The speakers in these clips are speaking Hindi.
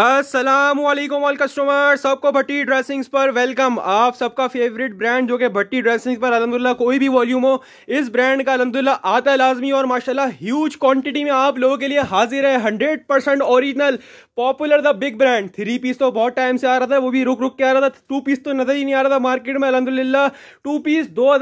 असलम ऑल कस्टमर सबको भट्टी ड्रेसिंग्स पर वेलकम आप सबका फेवरेट ब्रांड जो कि भट्टी ड्रेसिंग्स पर अलहमदिल्ला कोई भी वॉल्यूम हो इस ब्रांड का अलहमदिल्ला आता लाजमी और माशाल्लाह ह्यूज क्वांटिटी में आप लोगों के लिए हाजिर है hundred percent original popular the big brand three piece तो बहुत टाइम से आ रहा था वो भी रुक रुक के आ रहा था टू पीस तो नज़र ही नहीं आ रहा था मार्केट में अलहमदिल्ला टू पीस दो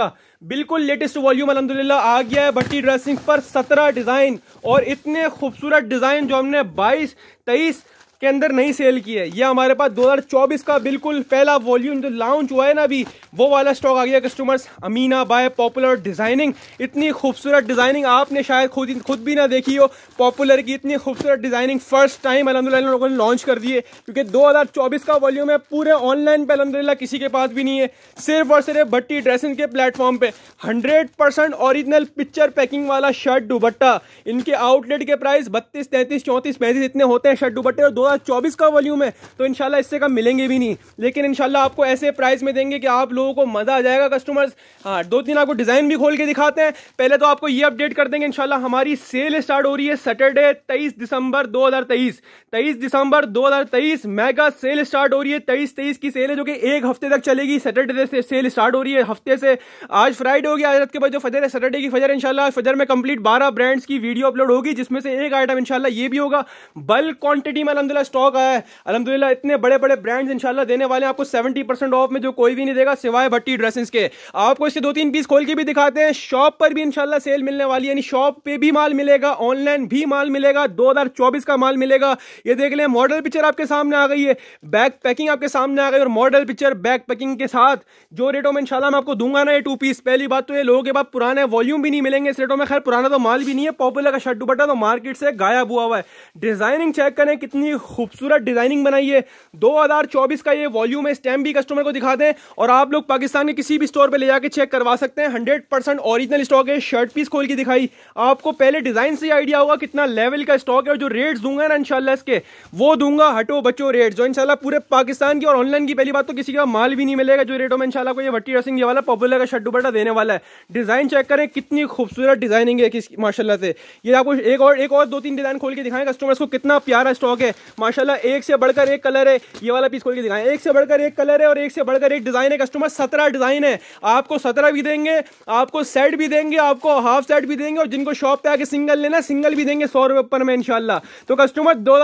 का बिल्कुल लेटेस्ट वॉल्यूम अलहमदिल्ला आ गया है भट्टी ड्रेसिंग पर सत्रह डिज़ाइन और इतने खूबसूरत डिज़ाइन जो हमने बाईस तेईस के अंदर नहीं सेल की है ये हमारे पास 2024 का बिल्कुल पहला वॉल्यूम जो लॉन्च हुआ है ना अभी वो वाला स्टॉक आ गया customers Amina by popular designing इतनी खूबसूरत डिज़ाइनिंग आपने शायद खुद खुद भी ना देखी हो पॉपुलर की इतनी खूबसूरत डिज़ाइनिंग फर्स्ट टाइम अलहमदिल्ला लोगों ने लॉन्च कर दी है क्योंकि 2024 का वॉल्यूम है पूरे ऑनलाइन पर अलहमदिल्ला किसी के पास भी नहीं है सिर्फ और सिर्फ भट्टी ड्रेसिंग के प्लेटफॉर्म पर hundred percent original picture packing वाला शर्ट दुबट्टा इनके आउटलेट के प्राइस बत्तीस तैंतीस चौंतीस पैंतीस इतने होते हैं शर्ट दुबट्टे और दो 2024 का वॉल्यूम है तो इनशाला इससे कम मिलेंगे भी नहीं लेकिन इनशाला आपको ऐसे प्राइस में देंगे कि आप लोगों को मज़ा आ जाएगा कस्टमर्स हाँ दो तीन आपको डिज़ाइन भी खोल के दिखाते हैं पहले तो आपको ये अपडेट कर देंगे इनशाला हमारी सेल स्टार्ट हो रही है सैटरडे तेईस दिसंबर दो हज़ार दिसंबर दो हज़ार मेगा सेल स्टार्ट हो रही है तेईस तेईस की सेल है जो कि एक हफ्ते तक चलेगी सैटरडे से सेल स्टार्ट हो रही है हफ्ते से आज फ्राइडे हो गया आज रात के बाद जो फजर है सैटरडे की फजर इनशाला फजर में कंप्लीट बारह ब्रांड्स की वीडियो अपलोड होगी जिसमें से एक आइटम इनशाला ये भी होगा बल्क क्वांटिटी में अलहमद अलहमदिल्ला स्टॉक आया है अलहमदिल्ला इतने बड़े बड़े ब्रांड्स इंशाल्लाह देने वाले हैं आपको सेवेंटी परसेंट ऑफ में जो कोई भी नहीं देगा सिवाय भट्टी ड्रेसेस के आपको इसके दो तीन पीस खोल के भी दिखाते हैं शॉप पर भी इनशाला सेल मिलने वाली यानी शॉप पे भी माल मिलेगा ऑनलाइन भी माल मिलेगा दो का माल मिलेगा ये देख लें मॉडल पिक्चर आपके सामने आ गई है बैक पैकिंग आपके सामने आ गई और मॉडल पिक्चर बैक पैकिंग के साथ जो रेटों में इनशाला मैं आपको दूंगा ना ये टू पीस पहली बात तो ये लोगों के पास पुराने वॉल्यूम भी नहीं मिलेंगे इस रेटों में खैर पुराना तो माल भी नहीं है पॉपुलर का शर्ट दुपट्टा तो मार्केट से गायब हुआ हुआ है डिजाइनिंग चेक करें कितनी खूबसूरत डिजाइनिंग बनाई है चौबीस का ये वॉल्यूम है स्टैम्प भी कस्टमर को दिखा दें और आप लोग पाकिस्तान के किसी भी स्टोर पर ले जाकर चेक करवा सकते हैं हंड्रेड परसेंट ऑरिजिनल स्टॉक है शर्ट पीस खोल के दिखाई आपको पहले डिजाइन से आइडिया होगा कितना लेवल का स्टॉक है और जो रेट दूंगा ना इनशाला इसके वो दूंगा हटो बच्चो रेट जो इनशाला पूरे पाकिस्तान की और ऑनलाइन की पहली बात तो किसी का माल भी नहीं मिलेगा जो रेटों में इनशाला को ये भट्टी रसिंग ये वाला पॉपुलर का शर्ट दुपट्टा देने वाला है डिजाइन चेक करें कितनी खूबसूरत डिजाइनिंग है माशाला से ये आपको एक और एक और दो तीन डिजाइन खोल के दिखाएं कस्टमर्स को कितना प्यारा स्टॉक है माशाल्लाह एक से बढ़कर एक कलर है ये वाला पीस खोल के दिखाएं एक से बढ़कर एक कलर है और एक से बढ़कर एक डिज़ाइन है कस्टमर सत्रह डिज़ाइन है आपको सत्रह भी देंगे आपको सेट भी देंगे आपको हाफ सेट भी देंगे और जिनको शॉप पे आके सिंगल लेना सिंगल भी देंगे सौ रुपये पर में इनशाला तो कस्टमर दो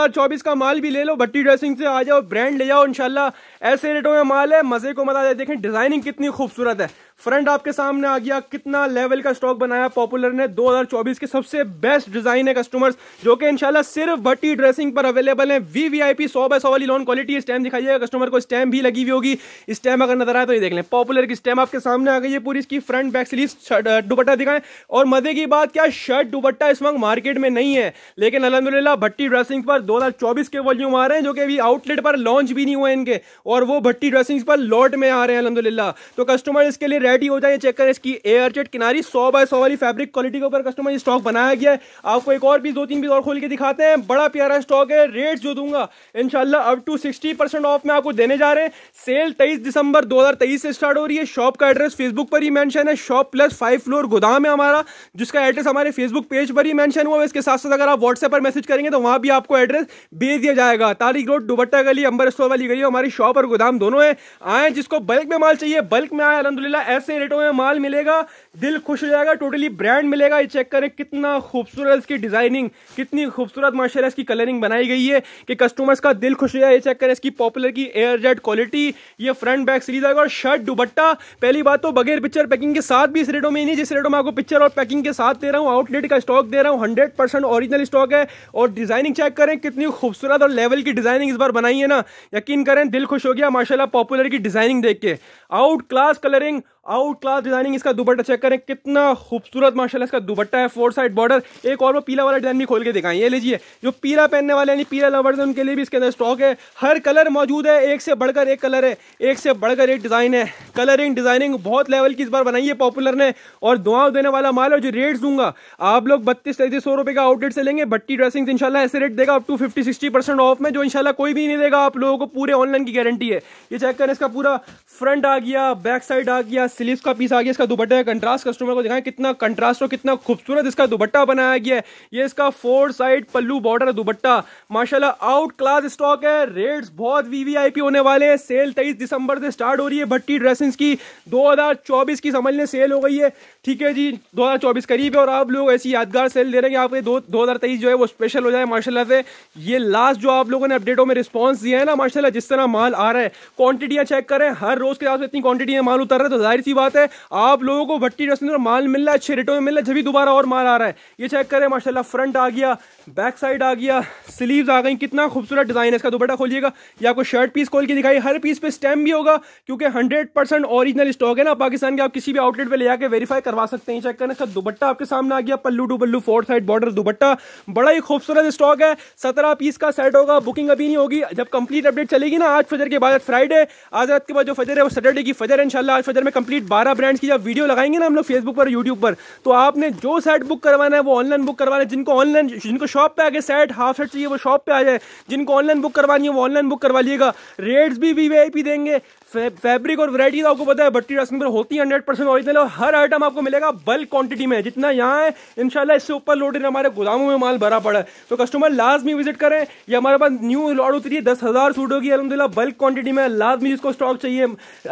का माल भी ले लो भट्टी ड्रेसिंग से आ जाओ ब्रांड ले जाओ इनशाला ऐसे रेटों में माल है मज़े को मजा देखें डिज़ाइनिंग कितनी खूबसूरत है फ्रंट आपके सामने आ गया कितना लेवल का स्टॉक बनाया पॉपुलर ने 2024 के सबसे बेस्ट डिजाइन है कस्टमर्स जो कि इंशाल्लाह सिर्फ भट्टी ड्रेसिंग पर अवेलेबल है वी वी आई पी सौ बाय सौ वाली लोन क्वालिटी स्टैम दिखाइएगा कस्टमर को स्टैम भी लगी हुई होगी स्टैम अगर नजर आए तो ये देख लें पॉपुलर की स्टैम आपके सामने आ गई है पूरी इसकी फ्रंट बैक स्लीव दुपट्टा दिखाएं और मजे की बात क्या शर्ट दुपट्टा इस वक्त मार्केट में नहीं है लेकिन अलहमदुल्ला भट्टी ड्रेसिंग पर चौबीस के वॉल्यूम आ रहे हैं जो कि अभी आउटलेट पर लॉन्च भी नहीं हुए इनके और वो भट्टी ड्रेसिंग पर लॉट में आ रहे हैं अलहमदुल्ला तो कस्टमर इसके लिए रेडी हो जाए चेक करें इसकी एयर चेट किनारी सौ बाय सौ वाली फैब्रिक क्वालिटी के ऊपर कस्टमर स्टॉक बनाया गया है आपको एक और भी दो तीन भी और खोल के दिखाते हैं बड़ा प्यारा स्टॉक है रेट जो दूंगा इनशाला up to sixty percent off में आपको देने जा रहे हैं सेल तेईस दिसंबर दो से स्टार्ट हो रही है शॉप का एड्रेस फेसबुक पर ही मैंशन है शॉप प्लस फाइव फ्लोर गोदाम है हमारा जिसका एड्रेस हमारे फेसबुक पेज पर ही मैंशन हुआ है इसके साथ साथ अगर आप व्हाट्सएप पर मैसेज करेंगे तो वहाँ भी आपको एड्रेस भेज दिया जाएगा तारीख रोड दुबट्टा गली अंबर स्टोर वाली गली हमारी शॉप और गोदाम दोनों है आए जिसको बल्क में माल चाहिए बल्क में आए अलहमदिल्ला ऐसे रेटों में माल मिलेगा दिल खुश हो जाएगा टोटली ब्रांड मिलेगा ये चेक करें कितना खूबसूरत इसकी डिजाइनिंग कितनी खूबसूरत माशाल्लाह इसकी कलरिंग बनाई गई है कि कस्टमर्स का दिल खुश हो जाए ये चेक करें इसकी पॉपुलर की एयर जेट क्वालिटी ये फ्रंट बैक सीरीज आएगा और शर्ट दुबट्टा पहली बात तो बगैर पिक्चर पैकिंग के साथ भी इस रेटों में नहीं जिस रेटों में आपको पिक्चर और पैकिंग के साथ दे रहा हूँ आउटलेट का स्टॉक दे रहा हूँ हंड्रेड परसेंट ओरिजिनल स्टॉक है और डिजाइनिंग चेक करें कितनी खूबसूरत और लेवल की डिजाइनिंग इस बार बनाई है ना यकीन करें दिल खुश हो गया माशाल्लाह पॉपुलर की डिजाइनिंग देख के out class colouring out class designing इसका दुपट्टा चेक करें कितना खूबसूरत माशाल्लाह इसका दुपट्टा है फोर साइड बॉर्डर एक और वो पीला वाला डिजाइन भी खोल के दिखाएं ये लीजिए जो पीला पहनने वाले यानी पीला लवर्स उनके लिए भी इसके अंदर स्टॉक है हर कलर मौजूद है एक से बढ़कर एक कलर है एक से बढ़कर एक डिज़ाइन है कलरिंग डिज़ाइनिंग बहुत लेवल की इस बार बनाई है पॉपुलर ने और दुआव देने वाला माल है जो रेट दूंगा आप लोग बत्तीस तैतीस सौ रुपये का आउटलेट से लेंगे भट्टी ड्रेसिंग इनशाला ऐसे रेट देगा up to fifty sixty percent off में जो इनशाला कोई भी नहीं देगा आप लोगों को पूरे ऑनलाइन की गारंटी है ये चेक करें इसका पूरा फ्रंट आ गया बैक साइड आ गया स्लीव का पीस आ गया इसका दुबट्टा का कंट्रास्ट कस्टमर को दिखाएं कितना कंट्रास्ट और कितना खूबसूरत इसका दुपट्टा बनाया गया है ये इसका फोर साइड पल्लू बॉर्डर दुपट्टा माशाल्लाह आउट क्लास स्टॉक है रेट्स बहुत वीवीआईपी होने वाले हैं सेल तेईस दिसंबर से स्टार्ट हो रही है भट्टी ड्रेसिंग की दो की समझ लें सेल हो गई है ठीक है जी दो करीब है और आप लोग ऐसी यादगार सेल दे रहे हैं आपके दो जो है वो स्पेशल हो जाए माशाला से ये लास्ट जो आप लोगों ने अपडेटों में रिस्पॉन्स दिया है ना माशाला जिस तरह माल आ रहा है क्वांटिटियाँ चेक करें हर रोज के हिसाब से इतनी क्वांटिटी में माल उतर रहा है तो जाहिर सी बात है आप लोगों को भट्टी ड्रेस में माल मिल रहा है अच्छे रेटों में मिल रहा है जब भी दोबारा और माल आ रहा है ये चेक करें माशाल्लाह फ्रंट आ गया बैक साइड आ गया स्लीव्स आ गई कितना खूबसूरत डिज़ाइन है इसका दुपट्टा खोलिएगा या आपको शर्ट पीस खोल के दिखाई हर पीस पे स्टैम्प भी होगा क्योंकि हंड्रेड परसेंट ओरिजिनल स्टॉक है ना पाकिस्तान के आप किसी भी आउटलेट पर ले जाकर वेरीफाई करवा सकते हैं चेक करें इसका दुपट्टा आपके सामने आ गया पल्लू टू पल्लू फोर साइड बॉर्डर दुपट्टा बड़ा ही खूबसूरत स्टॉक है सत्रह पीस का सेट होगा बुकिंग अभी नहीं होगी जब कंप्लीट अपडेट चलेगी ना आज फजर के बाद फ्राइडे आज रात के बाद जो फजर है वो सैटरडे की फजर है इंशाल्लाह आज फजर में कंप्लीट कंप्लीट बारह ब्रांड्स की जब वीडियो लगाएंगे ना हम लोग फेसबुक पर यूट्यूब पर तो आपने जो सेट बुक करवाना है वो ऑनलाइन बुक करवाना है जिनको ऑनलाइन जिनको शॉप पे आगे सेट हाफ सेट चाहिए वो शॉप पे आ जाए जिनको ऑनलाइन बुक करवानी है वो ऑनलाइन बुक करवा लीजिएगा रेट्स भी वी देंगे फैब्रिक और वैरायटीज तो आपको पता है बट्टी रस्म पर होती है हंड्रेड परसेंट ओरिजिनल और हर आइटम आपको मिलेगा बल्क क्वांटिटी में जितना यहाँ है इनशाला इससे ऊपर लोडेड हमारे गोदामों में माल भरा पड़ा है तो कस्टमर लाजमी विजिट करें ये हमारे पास न्यू लॉड उतरी है दस हज़ार सूट होगी अलहमदिल्ला बल्क क्वांटिटी में लाजमी जिसको स्टॉक चाहिए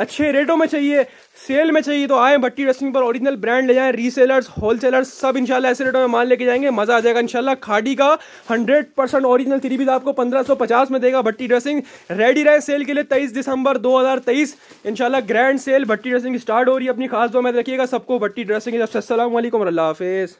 अच्छे रेटों में चाहिए सेल में चाहिए तो आए भट्टी रेस्लिंग पर ओरिजिनल ब्रांड ले जाएं रीसेलर्स होलसेलर्स सब इंशाल्लाह ऐसे रेटों में माल लेके जाएंगे मजा आ जाएगा इंशाल्लाह खाड़ी का 100 परसेंट ओरिजिनल थ्री पीस आपको 1550 में देगा भट्टी ड्रेसिंग रेडी रहे सेल के लिए 23 दिसंबर 2023 इंशाल्लाह grand sale Bhatti dressing start हो रही है अपनी खास दो में रखिएगा सबको भट्टी ड्रेसिंग असल हाफिज़